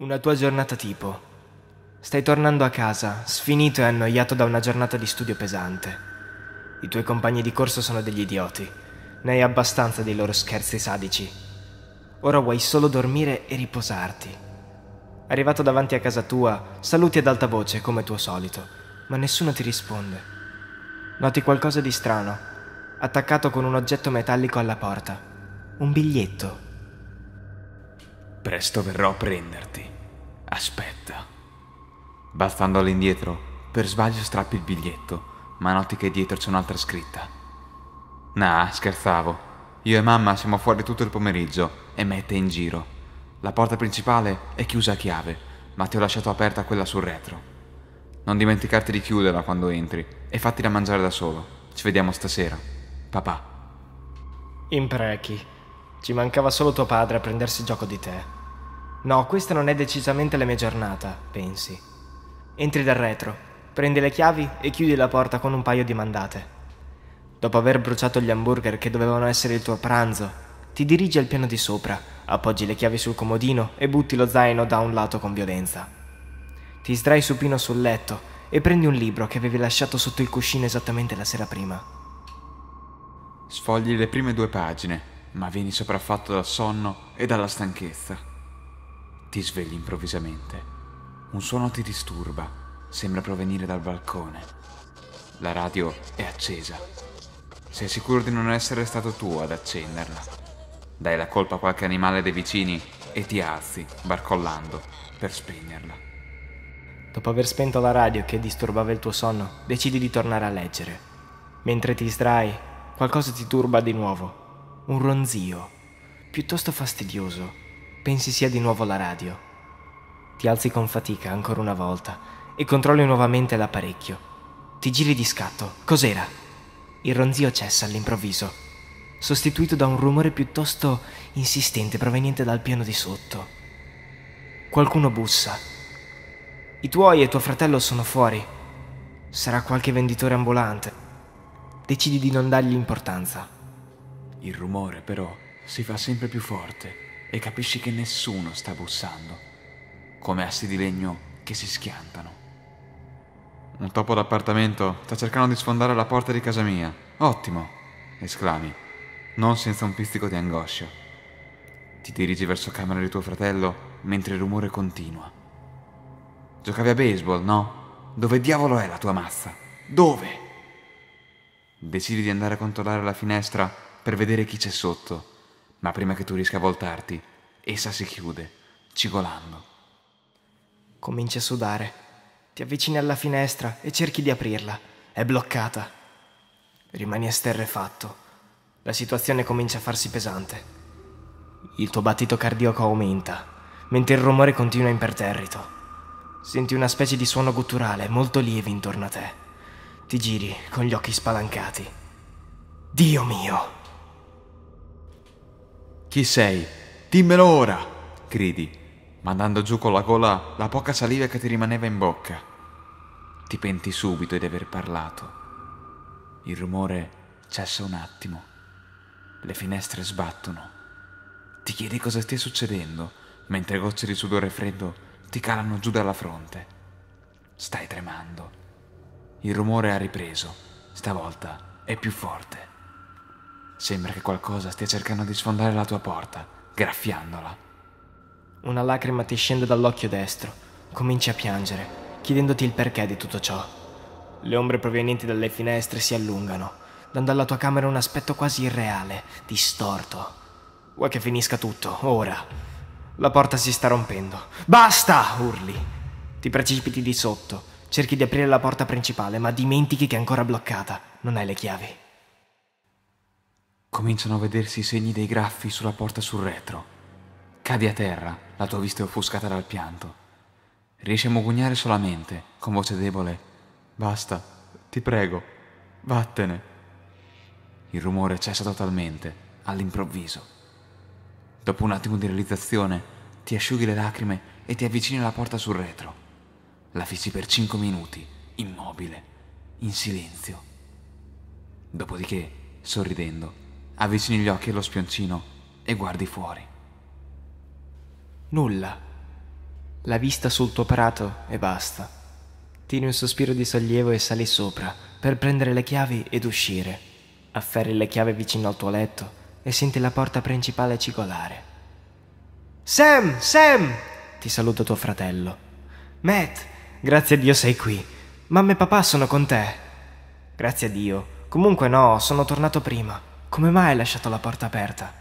Una tua giornata tipo. Stai tornando a casa, sfinito e annoiato da una giornata di studio pesante. I tuoi compagni di corso sono degli idioti. Ne hai abbastanza dei loro scherzi sadici. Ora vuoi solo dormire e riposarti. Arrivato davanti a casa tua, saluti ad alta voce come tuo solito, ma nessuno ti risponde. Noti qualcosa di strano attaccato con un oggetto metallico alla porta. Un biglietto. Presto verrò a prenderti. Aspetta. Balzandolo all'indietro, per sbaglio strappi il biglietto, ma noti che dietro c'è un'altra scritta. Nah, scherzavo. Io e mamma siamo fuori tutto il pomeriggio e mette in giro. La porta principale è chiusa a chiave, ma ti ho lasciato aperta quella sul retro. Non dimenticarti di chiuderla quando entri e fatti da mangiare da solo. Ci vediamo stasera papà. Imprechi. Ci mancava solo tuo padre a prendersi gioco di te. No, questa non è decisamente la mia giornata, pensi. Entri dal retro, prendi le chiavi e chiudi la porta con un paio di mandate. Dopo aver bruciato gli hamburger che dovevano essere il tuo pranzo, ti dirigi al piano di sopra, appoggi le chiavi sul comodino e butti lo zaino da un lato con violenza. Ti sdrai supino sul letto e prendi un libro che avevi lasciato sotto il cuscino esattamente la sera prima. Sfogli le prime due pagine, ma vieni sopraffatto dal sonno e dalla stanchezza. Ti svegli improvvisamente. Un suono ti disturba, sembra provenire dal balcone. La radio è accesa. Sei sicuro di non essere stato tu ad accenderla. Dai la colpa a qualche animale dei vicini e ti alzi, barcollando, per spegnerla. Dopo aver spento la radio che disturbava il tuo sonno, decidi di tornare a leggere. Mentre ti istrai, Qualcosa ti turba di nuovo. Un ronzio. Piuttosto fastidioso. Pensi sia di nuovo la radio. Ti alzi con fatica ancora una volta e controlli nuovamente l'apparecchio. Ti giri di scatto. Cos'era? Il ronzio cessa all'improvviso, sostituito da un rumore piuttosto insistente proveniente dal piano di sotto. Qualcuno bussa. I tuoi e tuo fratello sono fuori. Sarà qualche venditore ambulante decidi di non dargli importanza. Il rumore però si fa sempre più forte e capisci che nessuno sta bussando, come assi di legno che si schiantano. Un topo d'appartamento sta cercando di sfondare la porta di casa mia. Ottimo! esclami, non senza un pizzico di angoscia. Ti dirigi verso camera di tuo fratello mentre il rumore continua. Giocavi a baseball, no? Dove diavolo è la tua mazza? Dove? Decidi di andare a controllare la finestra per vedere chi c'è sotto, ma prima che tu riesca a voltarti, essa si chiude, cigolando. Cominci a sudare. Ti avvicini alla finestra e cerchi di aprirla. È bloccata. Rimani esterrefatto. La situazione comincia a farsi pesante. Il tuo battito cardiaco aumenta, mentre il rumore continua imperterrito. Senti una specie di suono gutturale molto lieve intorno a te. Ti giri con gli occhi spalancati. Dio mio! Chi sei? Dimmelo ora! gridi, mandando giù con la gola la poca saliva che ti rimaneva in bocca. Ti penti subito di aver parlato. Il rumore cessa un attimo. Le finestre sbattono. Ti chiedi cosa stia succedendo, mentre gocce di sudore freddo ti calano giù dalla fronte. Stai tremando il rumore ha ripreso. Stavolta è più forte. Sembra che qualcosa stia cercando di sfondare la tua porta, graffiandola. Una lacrima ti scende dall'occhio destro. Cominci a piangere, chiedendoti il perché di tutto ciò. Le ombre provenienti dalle finestre si allungano, dando alla tua camera un aspetto quasi irreale, distorto. Vuoi che finisca tutto, ora? La porta si sta rompendo. Basta! urli. Ti precipiti di sotto, Cerchi di aprire la porta principale, ma dimentichi che è ancora bloccata. Non hai le chiavi. Cominciano a vedersi i segni dei graffi sulla porta sul retro. Cadi a terra, la tua vista è offuscata dal pianto. Riesci a mugugnare solamente, con voce debole. Basta, ti prego, vattene. Il rumore cessa totalmente, all'improvviso. Dopo un attimo di realizzazione, ti asciughi le lacrime e ti avvicini alla porta sul retro. La fissi per cinque minuti, immobile, in silenzio. Dopodiché, sorridendo, avvicini gli occhi allo spioncino e guardi fuori. Nulla. La vista sul tuo prato e basta. Tieni un sospiro di sollievo e sali sopra per prendere le chiavi ed uscire. Afferri le chiavi vicino al tuo letto e senti la porta principale cigolare. Sam, Sam! ti saluta tuo fratello. Matt, Grazie a Dio sei qui. Mamma e papà sono con te. Grazie a Dio. Comunque no, sono tornato prima. Come mai hai lasciato la porta aperta?